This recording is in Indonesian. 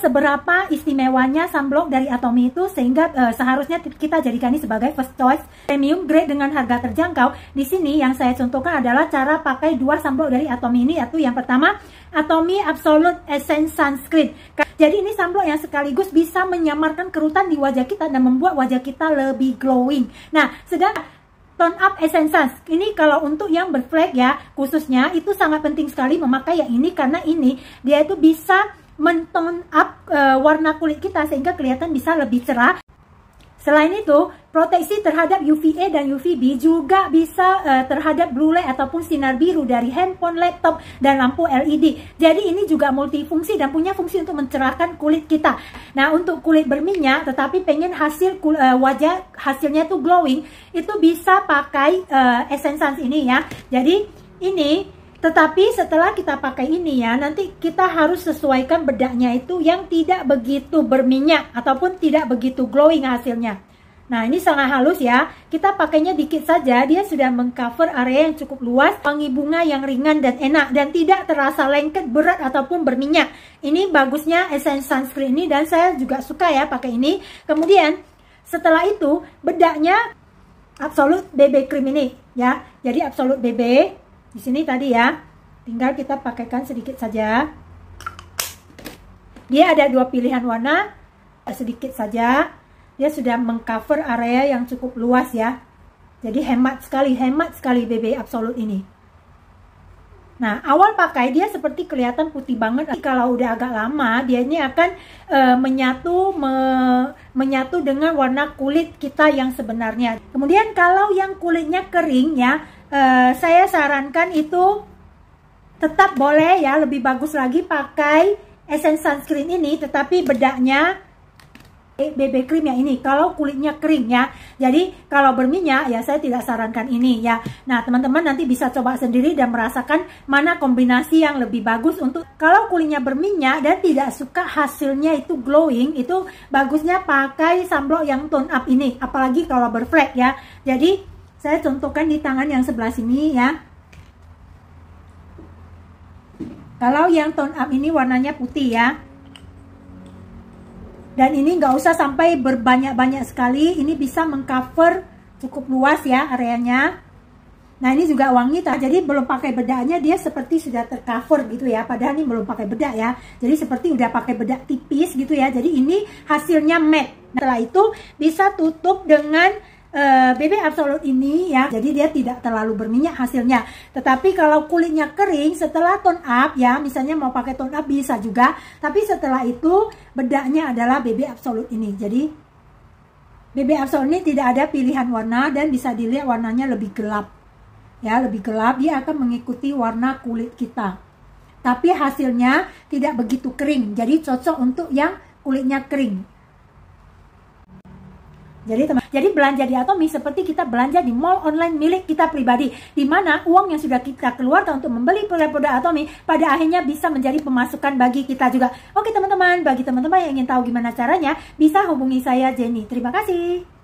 seberapa istimewanya sunblock dari Atomy itu sehingga uh, seharusnya kita jadikan ini sebagai first choice premium grade dengan harga terjangkau. Di sini yang saya contohkan adalah cara pakai dua sunblock dari Atomy ini yaitu yang pertama Atomy Absolute Essence Sunscreen. Jadi ini sunblock yang sekaligus bisa menyamarkan kerutan di wajah kita dan membuat wajah kita lebih glowing. Nah, sedang tone up essence ini kalau untuk yang berflek ya khususnya itu sangat penting sekali memakai yang ini karena ini dia itu bisa menton up uh, warna kulit kita sehingga kelihatan bisa lebih cerah Selain itu, proteksi terhadap UVA dan UVB juga bisa uh, terhadap blue light ataupun sinar biru dari handphone, laptop, dan lampu LED. Jadi ini juga multifungsi dan punya fungsi untuk mencerahkan kulit kita. Nah, untuk kulit berminyak tetapi pengen hasil uh, wajah hasilnya tuh glowing, itu bisa pakai uh, Essence ini ya. Jadi ini tetapi setelah kita pakai ini ya, nanti kita harus sesuaikan bedaknya itu yang tidak begitu berminyak ataupun tidak begitu glowing hasilnya. Nah ini sangat halus ya, kita pakainya dikit saja, dia sudah mengcover area yang cukup luas, wangi bunga yang ringan dan enak, dan tidak terasa lengket, berat ataupun berminyak. Ini bagusnya Essence Sunscreen ini dan saya juga suka ya pakai ini. Kemudian setelah itu bedaknya Absolute BB Cream ini ya, jadi Absolute BB di sini tadi ya tinggal kita pakaikan sedikit saja dia ada dua pilihan warna eh, sedikit saja dia sudah mengcover area yang cukup luas ya jadi hemat sekali hemat sekali BB Absolut ini Nah, awal pakai dia seperti kelihatan putih banget. tapi Kalau udah agak lama, dia ini akan e, menyatu me, menyatu dengan warna kulit kita yang sebenarnya. Kemudian kalau yang kulitnya kering ya, e, saya sarankan itu tetap boleh ya, lebih bagus lagi pakai essence sunscreen ini, tetapi bedaknya Eh, BB cream yang ini kalau kulitnya kering ya. Jadi kalau berminyak ya saya tidak sarankan ini ya. Nah teman-teman nanti bisa coba sendiri dan merasakan mana kombinasi yang lebih bagus untuk kalau kulitnya berminyak dan tidak suka hasilnya itu glowing itu bagusnya pakai sunblock yang tone up ini apalagi kalau berflek ya. Jadi saya contohkan di tangan yang sebelah sini ya. Kalau yang tone up ini warnanya putih ya dan ini nggak usah sampai berbanyak-banyak sekali ini bisa mengcover cukup luas ya areanya nah ini juga wangi tak jadi belum pakai bedaknya dia seperti sudah tercover gitu ya padahal ini belum pakai bedak ya jadi seperti udah pakai bedak tipis gitu ya jadi ini hasilnya matte nah, setelah itu bisa tutup dengan uh, eh, BB Absolut ini ya jadi dia tidak terlalu berminyak hasilnya tetapi kalau kulitnya kering setelah tone up ya misalnya mau pakai tone up bisa juga tapi setelah itu bedaknya adalah BB Absolut ini jadi BB Absolut ini tidak ada pilihan warna dan bisa dilihat warnanya lebih gelap ya lebih gelap dia akan mengikuti warna kulit kita tapi hasilnya tidak begitu kering jadi cocok untuk yang kulitnya kering jadi teman, jadi belanja di Atomi seperti kita belanja di mall online milik kita pribadi, di mana uang yang sudah kita keluarkan untuk membeli produk-produk Atomi pada akhirnya bisa menjadi pemasukan bagi kita juga. Oke teman-teman, bagi teman-teman yang ingin tahu gimana caranya, bisa hubungi saya Jenny. Terima kasih.